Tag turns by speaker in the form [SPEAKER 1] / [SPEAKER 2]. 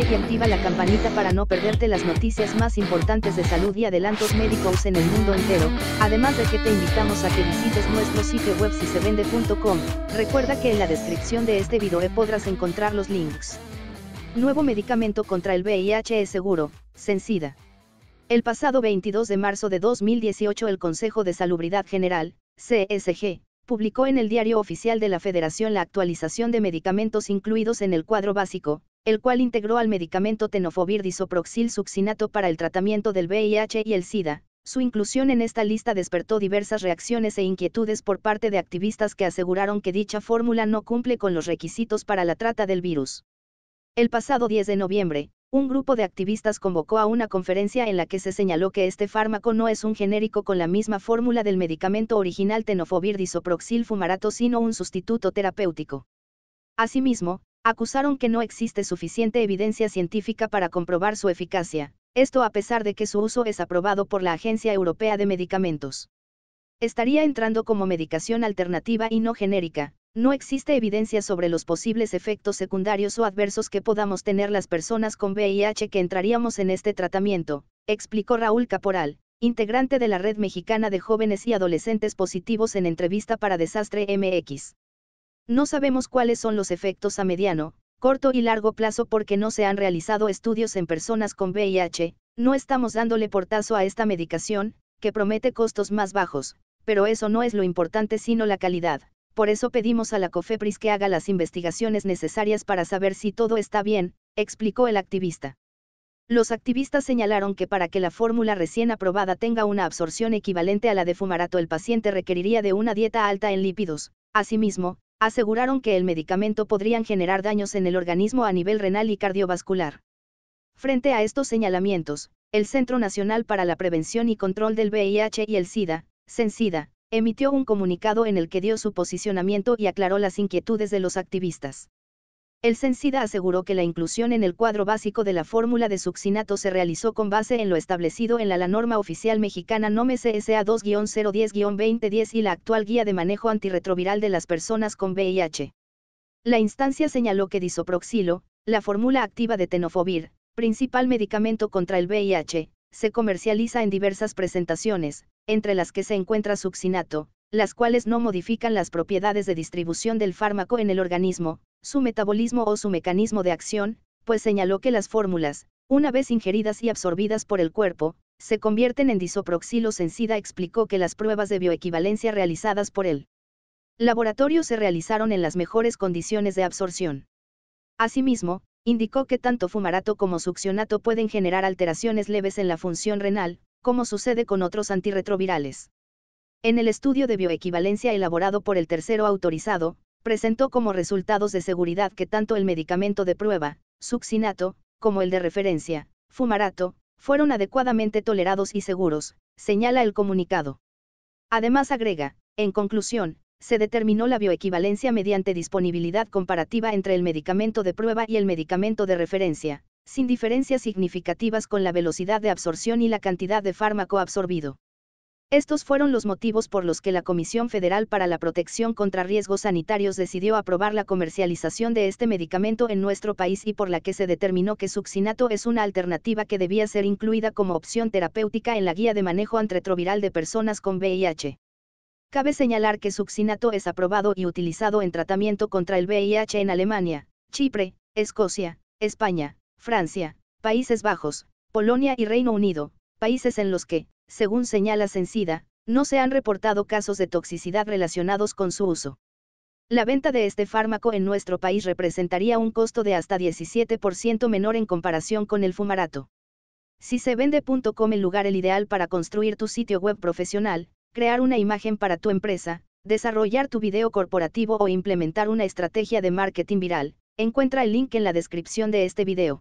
[SPEAKER 1] y activa la campanita para no perderte las noticias más importantes de salud y adelantos médicos en el mundo entero, además de que te invitamos a que visites nuestro sitio web sisevende.com, recuerda que en la descripción de este video podrás encontrar los links. Nuevo medicamento contra el VIH es seguro, Sencida. El pasado 22 de marzo de 2018 el Consejo de Salubridad General, CSG, publicó en el Diario Oficial de la Federación la actualización de medicamentos incluidos en el cuadro básico, el cual integró al medicamento tenofovir disoproxil succinato para el tratamiento del VIH y el SIDA. Su inclusión en esta lista despertó diversas reacciones e inquietudes por parte de activistas que aseguraron que dicha fórmula no cumple con los requisitos para la trata del virus. El pasado 10 de noviembre, un grupo de activistas convocó a una conferencia en la que se señaló que este fármaco no es un genérico con la misma fórmula del medicamento original tenofovir disoproxil fumarato sino un sustituto terapéutico. Asimismo, acusaron que no existe suficiente evidencia científica para comprobar su eficacia, esto a pesar de que su uso es aprobado por la Agencia Europea de Medicamentos. Estaría entrando como medicación alternativa y no genérica, no existe evidencia sobre los posibles efectos secundarios o adversos que podamos tener las personas con VIH que entraríamos en este tratamiento, explicó Raúl Caporal, integrante de la Red Mexicana de Jóvenes y Adolescentes Positivos en entrevista para Desastre MX. No sabemos cuáles son los efectos a mediano, corto y largo plazo porque no se han realizado estudios en personas con VIH, no estamos dándole portazo a esta medicación, que promete costos más bajos, pero eso no es lo importante sino la calidad. Por eso pedimos a la COFEPRIS que haga las investigaciones necesarias para saber si todo está bien, explicó el activista. Los activistas señalaron que para que la fórmula recién aprobada tenga una absorción equivalente a la de fumarato el paciente requeriría de una dieta alta en lípidos. Asimismo, aseguraron que el medicamento podrían generar daños en el organismo a nivel renal y cardiovascular. Frente a estos señalamientos, el Centro Nacional para la Prevención y Control del VIH y el SIDA, CENSIDA, emitió un comunicado en el que dio su posicionamiento y aclaró las inquietudes de los activistas. El Censida aseguró que la inclusión en el cuadro básico de la fórmula de succinato se realizó con base en lo establecido en la, norma oficial mexicana NOME CSA 2-010-2010 y la actual Guía de Manejo Antirretroviral de las Personas con VIH. La instancia señaló que disoproxilo, la fórmula activa de tenofovir, principal medicamento contra el VIH, se comercializa en diversas presentaciones, entre las que se encuentra succinato, las cuales no modifican las propiedades de distribución del fármaco en el organismo, su metabolismo o su mecanismo de acción, pues señaló que las fórmulas, una vez ingeridas y absorbidas por el cuerpo, se convierten en disoproxilos en Explicó que las pruebas de bioequivalencia realizadas por el laboratorio se realizaron en las mejores condiciones de absorción. Asimismo, indicó que tanto fumarato como succionato pueden generar alteraciones leves en la función renal, como sucede con otros antirretrovirales. En el estudio de bioequivalencia elaborado por el tercero autorizado, presentó como resultados de seguridad que tanto el medicamento de prueba, succinato, como el de referencia, fumarato, fueron adecuadamente tolerados y seguros, señala el comunicado. Además agrega, en conclusión, se determinó la bioequivalencia mediante disponibilidad comparativa entre el medicamento de prueba y el medicamento de referencia, sin diferencias significativas con la velocidad de absorción y la cantidad de fármaco absorbido. Estos fueron los motivos por los que la Comisión Federal para la Protección contra Riesgos Sanitarios decidió aprobar la comercialización de este medicamento en nuestro país y por la que se determinó que succinato es una alternativa que debía ser incluida como opción terapéutica en la guía de manejo antretroviral de personas con VIH. Cabe señalar que succinato es aprobado y utilizado en tratamiento contra el VIH en Alemania, Chipre, Escocia, España, Francia, Países Bajos, Polonia y Reino Unido, países en los que, según señala Sencida, no se han reportado casos de toxicidad relacionados con su uso. La venta de este fármaco en nuestro país representaría un costo de hasta 17% menor en comparación con el fumarato. Si se vende.com el lugar el ideal para construir tu sitio web profesional, crear una imagen para tu empresa, desarrollar tu video corporativo o implementar una estrategia de marketing viral, encuentra el link en la descripción de este video.